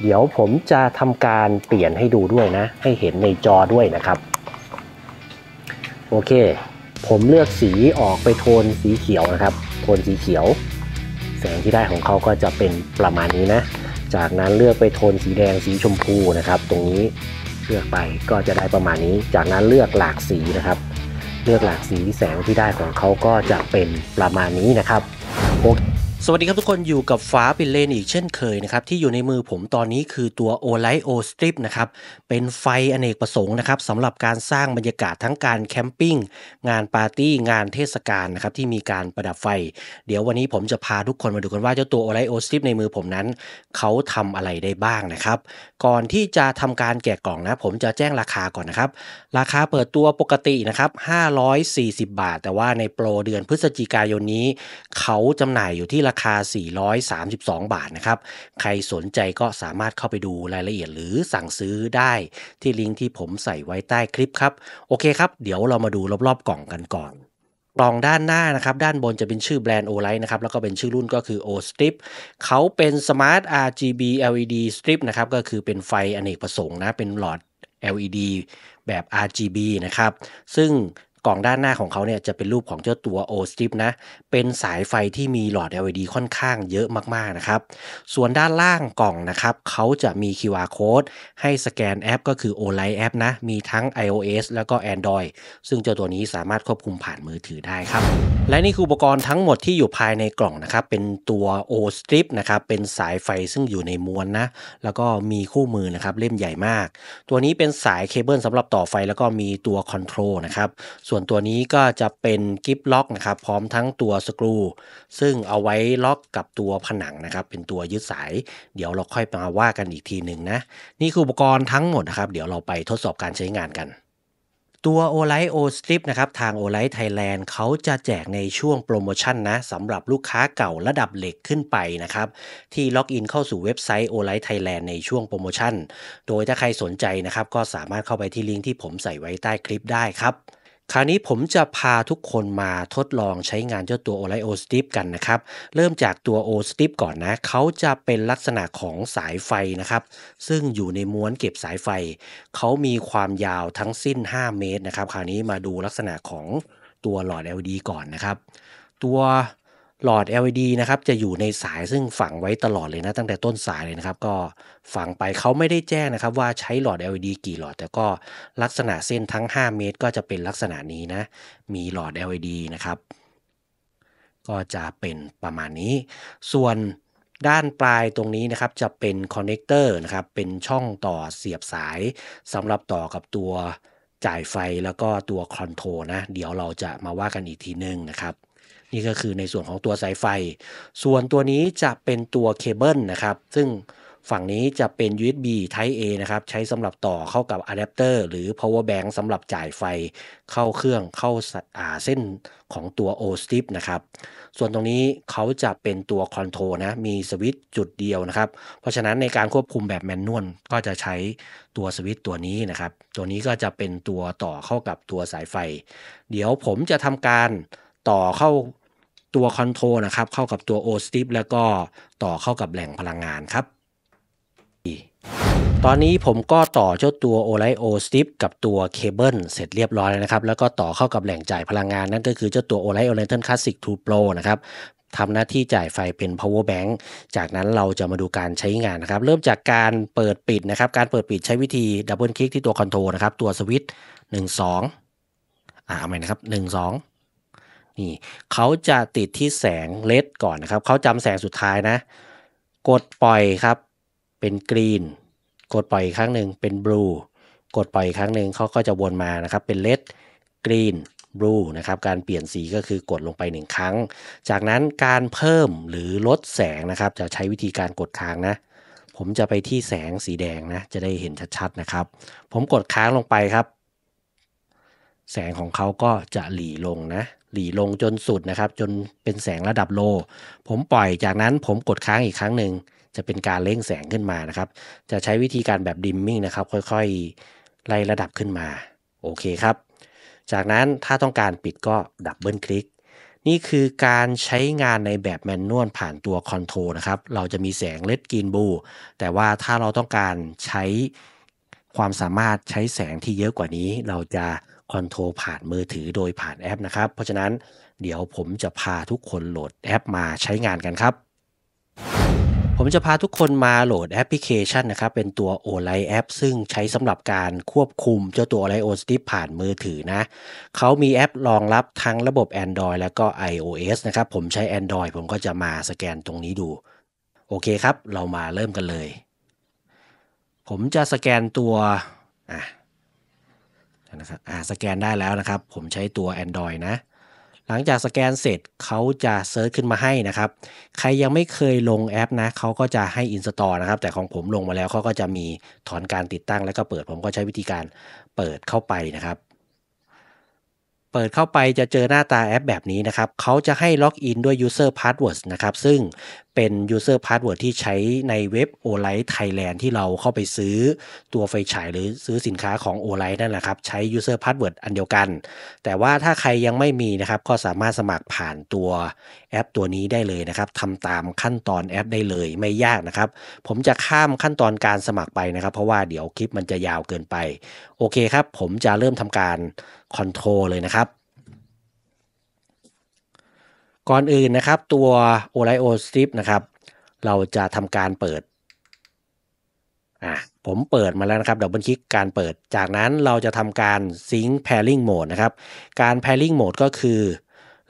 เดี๋ยวผมจะทำการเปลี่ยนให้ดูด้วยนะ ให้เห็นในจอด้วยนะครับ โอเค ผมเลือกสีออกไปโทนสีเขียวนะครับ โทนสีเขียว แสงที่ได้ของเขาก็จะเป็นประมาณนี้นะ จากนั้นเลือกไปโทนสีแดงสีชมพูนะครับ ตรงนี้เลือกไปก็จะได้ประมาณนี้ จากนั้นเลือกหลากสีนะครับ เลือกหลากสีแสงที่ได้ของเขาก็จะเป็นประมาณนี้นะครับโอเคสวัสดีครับทุกคนอยู่กับฟ้าเป็นเลนอีกเช่นเคยนะครับที่อยู่ในมือผมตอนนี้คือตัว o l i g h t o Strip นะครับเป็นไฟอเนกประสงค์นะครับสำหรับการสร้างบรรยากาศทั้งการแคมปิ้งงานปาร์ตี้งานเทศกาลนะครับที่มีการประดับไฟ เดี๋ยววันนี้ผมจะพาทุกคนมาดูกันว่าเจ้าตัว o l i g h t o Strip ในมือผมนั้น เขาทำอะไรได้บ้างนะครับ ก่อนที่จะทำการแกะกล่องนะ ผมจะแจ้งราคาก่อนนะครับราคาเปิดตัวปกตินะครับ540 บาท แต่ว่าในโปรเดือนพฤศจิกายนนี้เขาจำหน่ายอยู่ที่ราคา 432 บาท นะครับ ใครสนใจก็สามารถเข้าไปดูรายละเอียดหรือสั่งซื้อได้ที่ลิงก์ที่ผมใส่ไว้ใต้คลิปครับ โอเคครับ เดี๋ยวเรามาดูรอบๆ กล่องกันก่อน กล่องด้านหน้านะครับ ด้านบนจะเป็นชื่อแบรนด์โอไลท์นะครับ แล้วก็เป็นชื่อรุ่นก็คือ O Strip เขาเป็น Smart RGB LED Strip นะครับ ก็คือเป็นไฟอเนกประสงค์นะ เป็นหลอด LED แบบ RGB นะครับ ซึ่งกล่องด้านหน้าของเขาเนี่ยจะเป็นรูปของเจ้าตัวโอสติปนะ เป็นสายไฟที่มีหลอด LED ค่อนข้างเยอะมากๆนะครับ ส่วนด้านล่างกล่องนะครับเขาจะมี QR code ให้สแกนแอปก็คือ o l i แอปนะ มีทั้ง iOS แล้วก็ Android ซึ่งเจ้าตัวนี้สามารถควบคุมผ่านมือถือได้ครับ และนี่คืออุปกรณ์ทั้งหมดที่อยู่ภายในกล่องนะครับ เป็นตัว O strip นะครับ เป็นสายไฟซึ่งอยู่ในม้วนนะ แล้วก็มีคู่มือนะครับเล่มใหญ่มาก ตัวนี้เป็นสายเคเบิลสำหรับต่อไฟแล้วก็มีตัวคอนโทรลนะครับส่วนตัวนี้ก็จะเป็นกิฟล็อกนะครับ พร้อมทั้งตัวสกรูซึ่งเอาไว้ล็อกกับตัวผนังนะครับเป็นตัวยึดสาย เดี๋ยวเราค่อยมาว่ากันอีกทีหนึ่งนะ นี่คืออุปกรณ์ทั้งหมดนะครับ เดี๋ยวเราไปทดสอบการใช้งานกัน ตัว o l i โอสต i p นะครับทาง o l i ไทยแลนด์เขาจะแจกในช่วงโปรโมชั่นนะสำหรับลูกค้าเก่าระดับเหล็กขึ้นไปนะครับ ที่ล็อกอินเข้าสู่เว็บไซต์ o l i ไทยแลนด์ในช่วงโปรโมชั่น โดยถ้าใครสนใจนะครับ ก็สามารถเข้าไปที่ลิงก์ที่ผมใส่ไว้ใต้คลิปได้ครับคราวนี้ผมจะพาทุกคนมาทดลองใช้งานเจ้าตัว o l i โ s t ต i p กันนะครับ เริ่มจากตัว o s t ต i p ก่อนนะ เขาจะเป็นลักษณะของสายไฟนะครับ ซึ่งอยู่ในม้วนเก็บสายไฟ เขามีความยาวทั้งสิ้น 5 เมตรนะครับ คราวนี้มาดูลักษณะของตัวหลอด LED ก่อนนะครับ ตัวหลอด LED นะครับจะอยู่ในสายซึ่งฝังไว้ตลอดเลยนะ ตั้งแต่ต้นสายเลยนะครับ ก็ฝังไปเขาไม่ได้แจ้ง นะครับว่าใช้หลอด LED กี่หลอด แต่ก็ลักษณะเส้นทั้ง 5 เมตร ก็จะเป็นลักษณะนี้นะ มีหลอด LED นะครับ ก็จะเป็นประมาณนี้ ส่วนด้านปลายตรงนี้นะครับจะเป็นคอนเนคเตอร์นะครับ เป็นช่องต่อเสียบสายสำหรับต่อกับตัวจ่ายไฟแล้วก็ตัวคอนโทรนะ เดี๋ยวเราจะมาว่ากันอีกทีนึงนะครับนี่ก็คือในส่วนของตัวสายไฟ ส่วนตัวนี้จะเป็นตัวเคเบิลนะครับ ซึ่งฝั่งนี้จะเป็น USB Type A นะครับ ใช้สำหรับต่อเข้ากับอะแดปเตอร์หรือ power bank สำหรับจ่ายไฟ เข้าเครื่องเข้าเส้นของตัว o s t i p นะครับ ส่วนตรงนี้เขาจะเป็นตัวคอนโทรนะ มีสวิตช์จุดเดียวนะครับ เพราะฉะนั้นในการควบคุมแบบแมนนวลก็จะใช้ตัวสวิตช์ตัวนี้นะครับ ตัวนี้ก็จะเป็นตัวต่อเข้ากับตัวสายไฟ เดี๋ยวผมจะทำการต่อเข้าตัวคอนโทรนะครับเข้ากับตัวโอสติปแล้วก็ต่อเข้ากับแหล่งพลังงานครับ ตอนนี้ผมก็ต่อเจ้าตัวโอไลโอสติปกับตัวเคเบิลเสร็จเรียบร้อย แล้วนะครับ แล้วก็ต่อเข้ากับแหล่งจ่ายพลังงานนั่นก็คือเจ้าตัวโอไลโอเลนเทนคลาสสิกทูโปรนะครับทำหน้าที่จ่ายไฟเป็น power bank จากนั้นเราจะมาดูการใช้งานนะครับ เริ่มจากการเปิดปิดนะครับ การเปิดปิดใช้วิธีดับเบิลคลิกที่ตัวคอนโทรนะครับ ตัวสวิตช์หนึ่งสองอ่าเอาใหม่นะครับหนึ่งสองนี่เขาจะติดที่แสงเลดก่อนนะครับ เขาจำแสงสุดท้ายนะ กดปล่อยครับเป็นกรีน กดปล่อยอีกครั้งหนึ่งเป็นบลู กดปล่อยอีกครั้งหนึ่งเขาก็จะวนมานะครับ เป็นเลดกรีน บลูนะครับ การเปลี่ยนสีก็คือกดลงไปหนึ่งครั้ง จากนั้นการเพิ่มหรือลดแสงนะครับ จะใช้วิธีการกดค้างนะ ผมจะไปที่แสงสีแดงนะ จะได้เห็นชัดๆนะครับ ผมกดค้างลงไปครับ แสงของเขาก็จะหลีลงนะหลีลงจนสุดนะครับ จนเป็นแสงระดับโล ผมปล่อยจากนั้นผมกดค้างอีกครั้งหนึ่ง จะเป็นการเล่งแสงขึ้นมานะครับ จะใช้วิธีการแบบดิมมิ่งนะครับค่อยๆ ไล่ระดับขึ้นมา โอเคครับ จากนั้นถ้าต้องการปิดก็ดับเบิลคลิก นี่คือการใช้งานในแบบแมนนวลผ่านตัวคอนโทรลนะครับเราจะมีแสงเลดกินบูแต่ว่าถ้าเราต้องการใช้ความสามารถใช้แสงที่เยอะกว่านี้เราจะคอนโทรลผ่านมือถือโดยผ่านแอปนะครับ เพราะฉะนั้นเดี๋ยวผมจะพาทุกคนโหลดแอปมาใช้งานกันครับ ผมจะพาทุกคนมาโหลดแอปพลิเคชันนะครับ เป็นตัว o l i แอปซึ่งใช้สำหรับการควบคุมเจ้าตัว o l i o s t i ปผ่านมือถือนะ เขามีแอปรองรับทั้งระบบ Android แล้วก็ iOS นะครับ ผมใช้ Android ผมก็จะมาสแกนตรงนี้ดู โอเคครับ เรามาเริ่มกันเลยผมจะสแกนตัว อ่ะนะครับอ่าสแกนได้แล้วนะครับ ผมใช้ตัว Android นะ หลังจากสแกนเสร็จ เขาจะเซิร์ชขึ้นมาให้นะครับ ใครยังไม่เคยลงแอปนะ เขาก็จะให้อินสตอลนะครับ แต่ของผมลงมาแล้วเขาก็จะมีถอนการติดตั้งแล้วก็เปิด ผมก็ใช้วิธีการเปิดเข้าไปนะครับ เปิดเข้าไปจะเจอหน้าตาแอปแบบนี้นะครับ เขาจะให้ล็อกอินด้วย user password นะครับ ซึ่งเป็น user password ที่ใช้ในเว็บ o l i g h t Thailand ที่เราเข้าไปซื้อตัวไฟฉายหรือซื้อสินค้าของ o l i g h t นั่นแหละครับ ใช้ user password อันเดียวกัน แต่ว่าถ้าใครยังไม่มีนะครับ ก็สามารถสมัครผ่านตัวแอปตัวนี้ได้เลยนะครับทำตามขั้นตอนแอปได้เลยไม่ยากนะครับ ผมจะข้ามขั้นตอนการสมัครไปนะครับเพราะว่าเดี๋ยวคลิปมันจะยาวเกินไปโอเคครับผมจะเริ่มทำการคอนโทรเลยนะครับก่อนอื่นนะครับตัวโอไลโอสตริปนะครับเราจะทำการเปิดอ่ะผมเปิดมาแล้วนะครับดับเบิลคลิกการเปิด จากนั้นเราจะทำการซิงค์ pairing mode นะครับการ pairing mode ก็คือ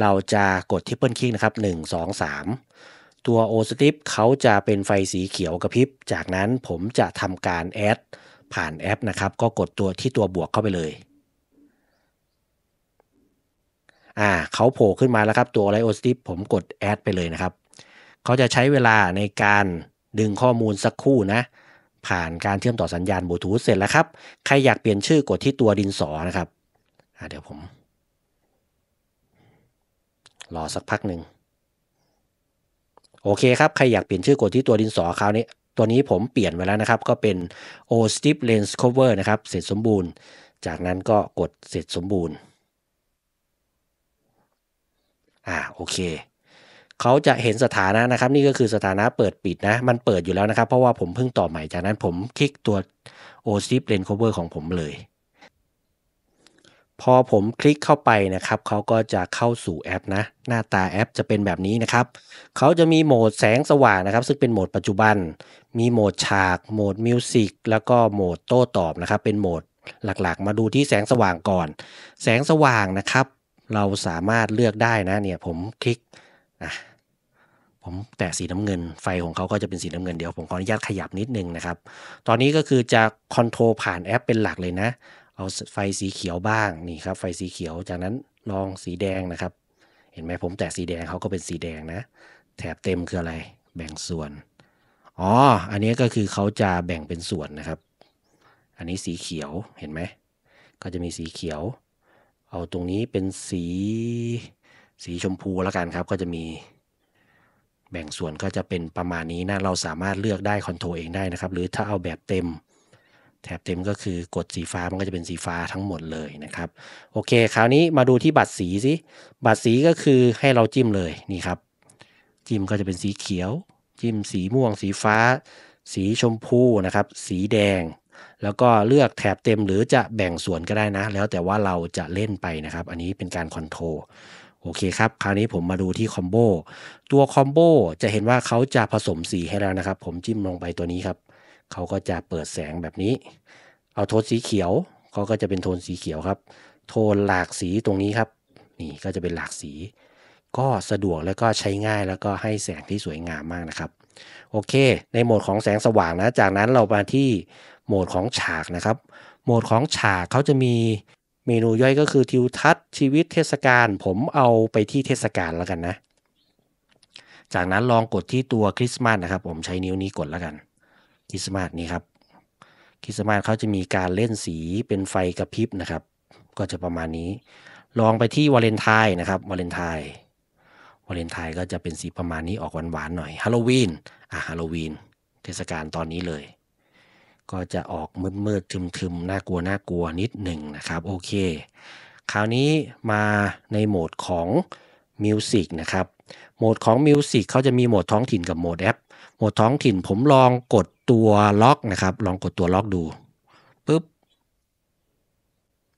เราจะกดที่เปิลคลิกนะครับ1 2 3 ตัว o s t r i p เขาจะเป็นไฟสีเขียวกระพริบ จากนั้นผมจะทำการแอดผ่านแอปนะครับก็กดตัวที่ตัวบวกเข้าไปเลย่าเขาโผล่ขึ้นมาแล้วครับ ตัวไลโอสติปผมกดแอดไปเลยนะครับเขาจะใช้เวลาในการดึงข้อมูลสักคู่นะผ่านการเชื่อมต่อสัญญาณบลูทูธเสร็จแล้วครับใครอยากเปลี่ยนชื่อกดที่ตัวดินสอนะครับเดี๋ยวผมรอสักพักหนึ่งโอเคครับใครอยากเปลี่ยนชื่อกดที่ตัวดินสอคราวนี้ตัวนี้ผมเปลี่ยนไว้แล้วนะครับก็เป็น O s t i p Lens Cover นะครับเสร็จสมบูรณ์ จากนั้นก็กดเสร็จสมบูรณ์อ่าโอเคเขาจะเห็นสถานะนะครับ นี่ก็คือสถานะเปิดปิดนะ มันเปิดอยู่แล้วนะครับเพราะว่าผมเพิ่งต่อใหม่จากนั้นผมคลิกตัว o ิ i p l น n ค Cover ของผมเลย พอผมคลิกเข้าไปนะครับเขาก็จะเข้าสู่แอปนะ หน้าตาแอป จะเป็นแบบนี้นะครับเขาจะมีโหมดแสงสว่างนะครับ ซึ่งเป็นโหมดปัจจุบัน มีโหมดฉาก โหมดมิวสิกแล้วก็โหมดโต้ตอบนะครับเป็นโหมดหลักๆ มาดูที่แสงสว่างก่อน แสงสว่างนะครับเราสามารถเลือกได้นะ เนี่ยผมคลิกนะผมแตะสีน้ำเงิน ไฟของเขาก็จะเป็นสีน้ำเงินเดี๋ยวผมขออนุญาตขยับนิดนึงนะครับ ตอนนี้ก็คือจะคอนโทรลผ่านแอป เป็นหลักเลยนะ เอาไฟสีเขียวบ้างนี่ครับไฟสีเขียวจากนั้นลองสีแดงนะครับ เห็นไหมผมแตะสีแดงเขาก็เป็นสีแดงนะ แถบเต็มคืออะไร แบ่งส่วนอ๋ออันนี้ก็คือเขาจะแบ่งเป็นส่วนนะครับ อันนี้สีเขียวเห็นไหมก็จะมีสีเขียวเอาตรงนี้เป็นสีสีชมพูแล้วกันครับ ก็จะมีแบ่งส่วนก็จะเป็นประมาณนี้นะเราสามารถเลือกได้คอนโทรลเองได้นะครับหรือถ้าเอาแบบเต็ม แถบเต็มก็คือกดสีฟ้ามันก็จะเป็นสีฟ้าทั้งหมดเลยนะครับ โอเคคราวนี้มาดูที่บัตรสีสิบัตรสีก็คือให้เราจิ้มเลยนี่ครับ จิ้มก็จะเป็นสีเขียว จิ้ม สีม่วงสีฟ้า สีชมพูนะครับ สีแดงแล้วก็เลือกแถบเต็มหรือจะแบ่งส่วนก็ได้นะ แล้วแต่ว่าเราจะเล่นไปนะครับ อันนี้เป็นการคอนโทรโอเคครับ คราวนี้ผมมาดูที่คอมโบ ตัวคอมโบจะเห็นว่าเขาจะผสมสีให้แล้วนะครับ ผมจิ้มลงไปตัวนี้ครับ เขาก็จะเปิดแสงแบบนี้ เอาโทนสีเขียว เขาก็จะเป็นโทนสีเขียวครับ โทนหลากสีตรงนี้ครับ นี่ก็จะเป็นหลากสี ก็สะดวกแล้วก็ใช้ง่าย แล้วก็ให้แสงที่สวยงามมากนะครับ โอเค ในโหมดของแสงสว่างนะ จากนั้นเรามาที่โหมดของฉากนะครับ โหมดของฉากเขาจะมีเมนูย่อยก็คือทิวทัศน์ชีวิตเทศกาล ผมเอาไปที่เทศกาลแล้วกันนะ จากนั้นลองกดที่ตัวคริสต์มาสนะครับ ผมใช้นิ้วนี้กดแล้วกันคริสต์มาสนี้ครับคริสต์มาสเขาจะมีการเล่นสีเป็นไฟกระพริบนะครับ ก็จะประมาณนี้ ลองไปที่วาเลนไทน์นะครับวาเลนไทน์วาเลนไทน์ก็จะเป็นสีประมาณนี้ออกหวานๆหน่อยฮาโลวีนอ่ะฮาโลวีนเทศกาลตอนนี้เลยก็จะออกมืดๆทึมๆน่ากลัวน่ากลัวนิดหนึ่งนะครับโอเค คราวนี้มาในโหมดของมิวสิกนะครับโหมดของมิวสิกเขาจะมีโหมดท้องถิ่นกับโหมดแอปโหมดท้องถิ่นผมลองกดตัวล็อกนะครับ ลองกดตัวล็อกดูปุ๊บ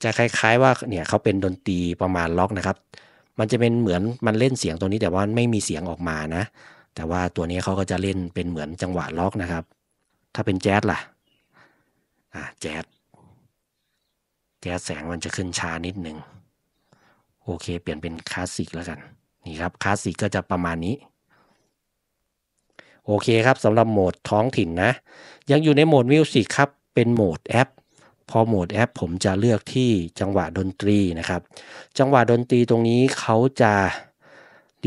จะคล้าย ๆว่าเนี่ยเขาเป็นดนตรีประมาณล็อกนะครับ มันจะเป็นเหมือนมันเล่นเสียงตัวนี้แต่ว่าไม่มีเสียงออกมานะ แต่ว่าตัวนี้เขาก็จะเล่นเป็นเหมือนจังหวะล็อกนะครับ ถ้าเป็นแจ๊สล่ะ่าแจ๊สแจ๊สแสงมันจะขึ้นช้านิดหนึ่งโอเค เปลี่ยนเป็นคลาสสิกแล้วกัน นี่ครับคลาสสิกก็จะประมาณนี้ โอเคครับสำหรับโหมดท้องถิ่นนะ ยังอยู่ในโหมดมิวสิกครับ เป็นโหมดแอป พอโหมดแอป ผมจะเลือกที่จังหวะดนตรีนะครับ จังหวะดนตรีตรงนี้เขาจะ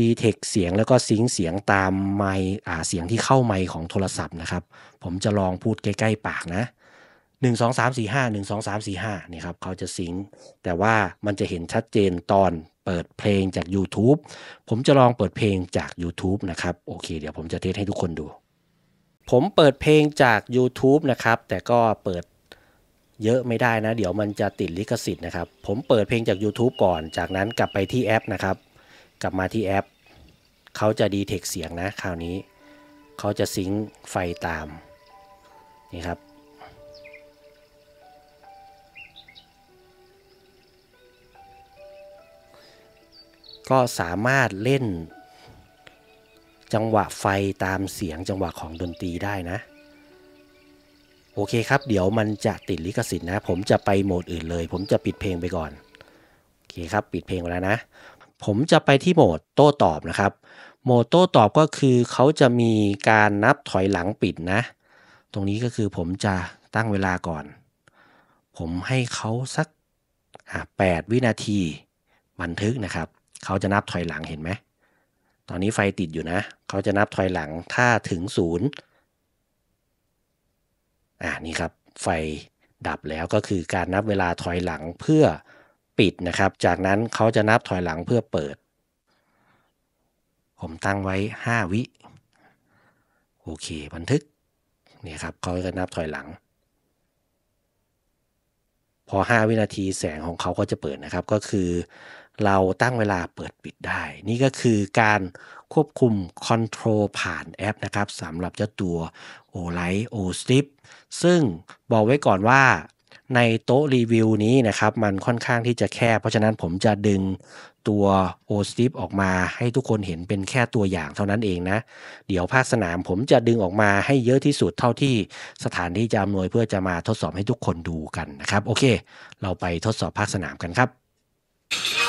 ดีเทคเสียงแล้วก็ซิงเสียงตามไมค์เสียงที่เข้าไมค์ของโทรศัพท์นะครับผมจะลองพูดใกล้ๆ ปากนะหนึ่งงสอสามสี่ห้าหนึ่งงสสสอามี่ห้านี่ครับเขาจะซิงแต่ว่ามันจะเห็นชัดเจนตอนเปิดเพลงจาก YouTube ผมจะลองเปิดเพลงจาก YouTube นะครับโอเค เดี๋ยวผมจะเทสให้ทุกคนดู ผมเปิดเพลงจาก YouTube นะครับ แต่ก็เปิดเยอะไม่ได้นะ เดี๋ยวมันจะติดลิขสิทธิ์นะครับผมเปิดเพลงจาก YouTube ก่อนจากนั้นกลับไปที่แอปนะครับ กลับมาที่แอปเขาจะดีเทคเสียงนะคราวนี้เขาจะซิงค์ไฟตามนี่ครับก็สามารถเล่นจังหวะไฟตามเสียงจังหวะของดนตรีได้นะ โอเคครับ เดี๋ยวมันจะติดลิขสิทธิ์นะ ผมจะไปโหมดอื่นเลย ผมจะปิดเพลงไปก่อนโอเคครับ ปิดเพลงแล้วนะ ผมจะไปที่โหมดโต้ตอบนะครับโหมดโต้ตอบก็คือเขาจะมีการนับถอยหลังปิดนะ ตรงนี้ก็คือผมจะตั้งเวลาก่อน ผมให้เขาสักแปดวินาที บันทึกนะครับเขาจะนับถอยหลังเห็นไหม ตอนนี้ไฟติดอยู่นะ เขาจะนับถอยหลัง ถ้าถึงศูนย์อ่านี่ครับ ไฟดับแล้วก็คือการนับเวลาถอยหลังเพื่อปิดนะครับ จากนั้นเขาจะนับถอยหลังเพื่อเปิด ผมตั้งไว้ 5 วิโอเคบันทึกนี่ครับ เขาจะนับถอยหลัง พอ 5 วินาทีแสงของเขาก็จะเปิดนะครับ ก็คือเราตั้งเวลาเปิดปิดได้ นี่ก็คือการควบคุมคอนโทรลผ่านแอปนะครับสำหรับเจ้าตัว o l i g h t o s t i p ซึ่งบอกไว้ก่อนว่า ในโต๊ะรีวิวนี้นะครับ มันค่อนข้างที่จะแค่ เพราะฉะนั้นผมจะดึงตัว o s t i p ออกมาให้ทุกคนเห็นเป็นแค่ตัวอย่างเท่านั้นเองนะ เดี๋ยวภาคสนามผมจะดึงออกมาให้เยอะที่สุดเท่าที่สถานที่จะอำนวย เพื่อจะมาทดสอบให้ทุกคนดูกันนะครับ โอเค เราไปทดสอบภาคสนามกันครับ